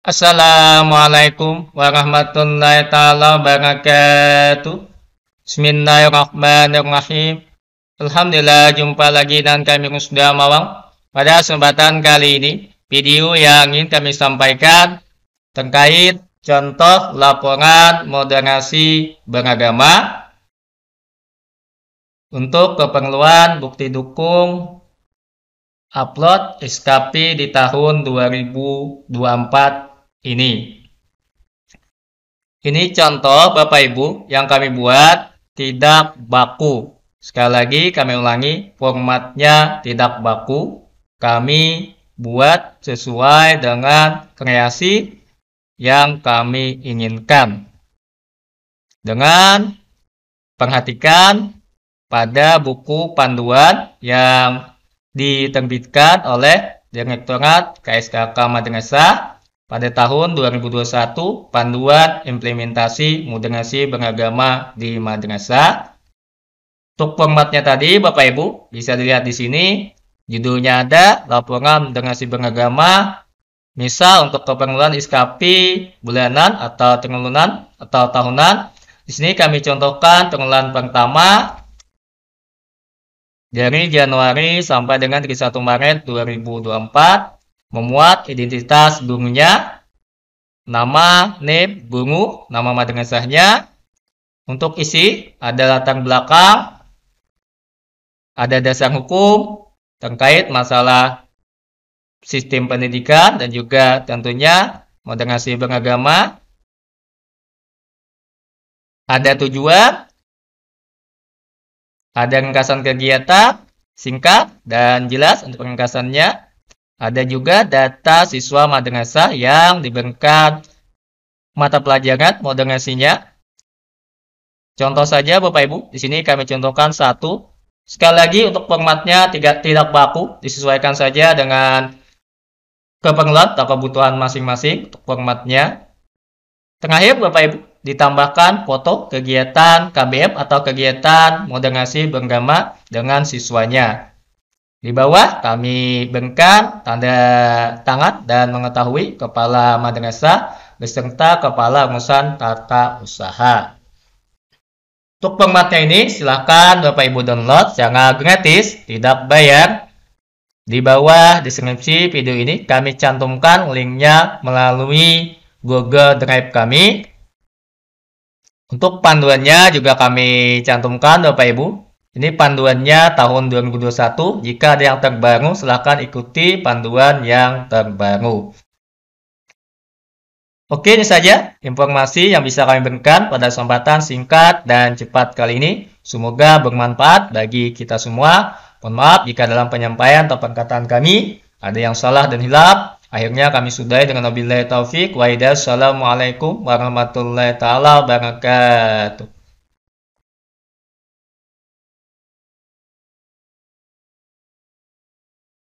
Assalamualaikum warahmatullahi taala wabarakatuh. Bismillahirrahmanirrahim. Alhamdulillah jumpa lagi dan kami sudah Mawang. Pada kesempatan kali ini, video yang ingin kami sampaikan terkait contoh laporan moderasi beragama untuk keperluan bukti dukung upload SKP di tahun 2024 ini. Ini contoh Bapak Ibu yang kami buat tidak baku. Sekali lagi kami ulangi, formatnya tidak baku. Kami buat sesuai dengan kreasi yang kami inginkan. Dengan perhatikan pada buku panduan yang diterbitkan oleh Direktorat KSKK Madrasah pada tahun 2021 panduan implementasi moderasi beragama di madrasah. Untuk formatnya tadi Bapak Ibu bisa dilihat di sini judulnya ada laporan moderasi beragama misal untuk keperluan iskapi bulanan atau tahunan atau tahunan. Di sini kami contohkan pengelolaan pertama dari Januari sampai dengan 31 Maret 2024 memuat identitas bungunya, nama, name, bungu, nama madrasahnya. Untuk isi ada latar belakang, ada dasar hukum terkait masalah sistem pendidikan dan juga tentunya moderasi beragama. Ada tujuan, ada ringkasan kegiatan, singkat dan jelas untuk ringkasannya ada juga data siswa madrasah yang diberikan mata pelajaran moderasinya. Contoh saja Bapak Ibu, di sini kami contohkan satu. Sekali lagi untuk formatnya tidak tidak baku, disesuaikan saja dengan keperluan atau kebutuhan masing-masing untuk formatnya. Terakhir Bapak Ibu, ditambahkan foto kegiatan KBM atau kegiatan moderasi beragama dengan siswanya. Di bawah kami bengkak tanda tangan dan mengetahui kepala madrasah beserta kepala urusan tata usaha. Untuk formatnya ini silahkan Bapak Ibu download secara gratis, tidak bayar. Di bawah deskripsi video ini kami cantumkan linknya melalui Google Drive kami. Untuk panduannya juga kami cantumkan Bapak Ibu ini panduannya tahun 2021. Jika ada yang terbaru, silahkan ikuti panduan yang terbaru. Oke, ini saja informasi yang bisa kami berikan pada kesempatan singkat dan cepat kali ini. Semoga bermanfaat bagi kita semua. Mohon maaf jika dalam penyampaian atau perkataan kami ada yang salah dan hilap. Akhirnya kami sudahi dengan wabillahi taufik Wa'idah. Assalamualaikum warahmatullahi wabarakatuh.